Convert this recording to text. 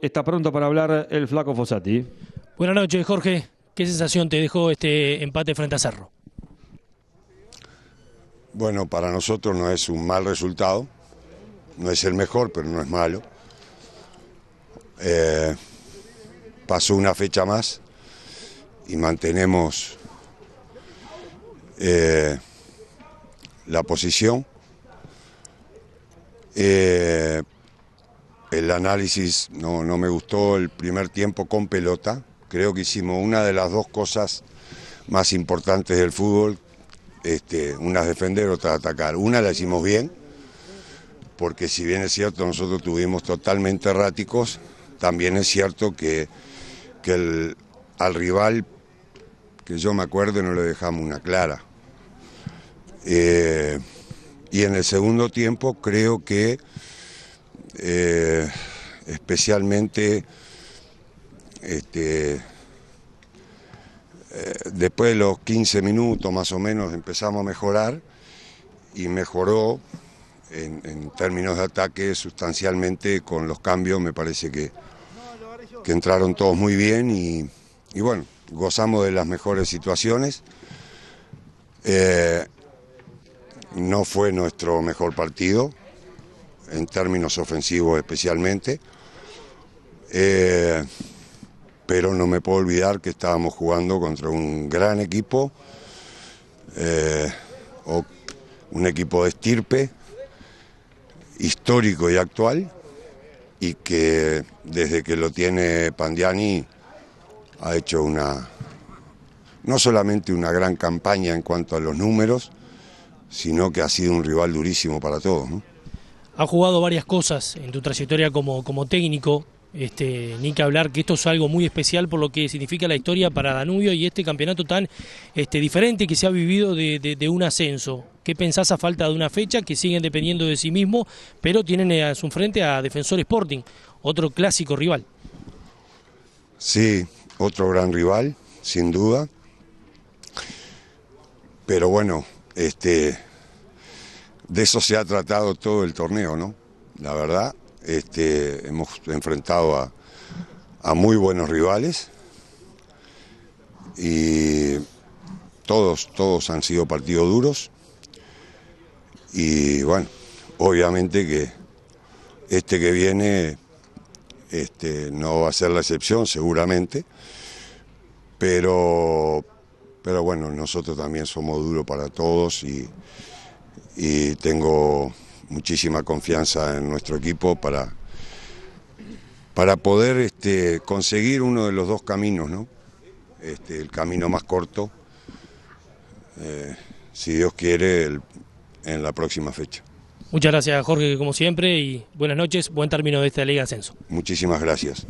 Está pronto para hablar el flaco Fossati. Buenas noches, Jorge. ¿Qué sensación te dejó este empate frente a Cerro? Bueno, para nosotros no es un mal resultado. No es el mejor, pero no es malo. Eh, pasó una fecha más y mantenemos eh, la posición. Eh, el análisis no, no me gustó el primer tiempo con pelota. Creo que hicimos una de las dos cosas más importantes del fútbol, este, unas defender, otras atacar. Una la hicimos bien, porque si bien es cierto nosotros tuvimos totalmente erráticos, también es cierto que, al rival, que yo me acuerdo, no le dejamos una clara. Eh, y en el segundo tiempo creo que eh, especialmente este, eh, después de los 15 minutos más o menos empezamos a mejorar y mejoró en, términos de ataque sustancialmente con los cambios, me parece que, entraron todos muy bien y, bueno, gozamos de las mejores situaciones. Eh, no fue nuestro mejor partido, en términos ofensivos especialmente. Eh, pero no me puedo olvidar que estábamos jugando contra un gran equipo, eh, o un equipo de estirpe, histórico y actual, y que desde que lo tiene Pandiani ha hecho una, no solamente una gran campaña en cuanto a los números, sino que ha sido un rival durísimo para todos ha jugado varias cosas en tu trayectoria como, como técnico. Este, ni que hablar que esto es algo muy especial por lo que significa la historia para Danubio y este campeonato tan este, diferente que se ha vivido de, un ascenso. ¿Qué pensás a falta de una fecha que siguen dependiendo de sí mismos, pero tienen un su frente a Defensor Sporting, otro clásico rival? Sí, otro gran rival, sin duda. Pero bueno, este, de eso se ha tratado todo el torneo, ¿no? La verdad, este, hemos enfrentado a, muy buenos rivales y todos, todos han sido partidos duros y bueno, obviamente que este que viene este, no va a ser la excepción seguramente, pero, pero bueno, nosotros también somos duros para todos y, y tengo muchísima confianza en nuestro equipo para, para poder este, conseguir uno de los dos caminos, ¿no? Este, el camino más corto, eh, si Dios quiere, en la próxima fecha. Muchas gracias Jorge, como siempre, y buenas noches, buen término de esta Liga Ascenso. Muchísimas gracias.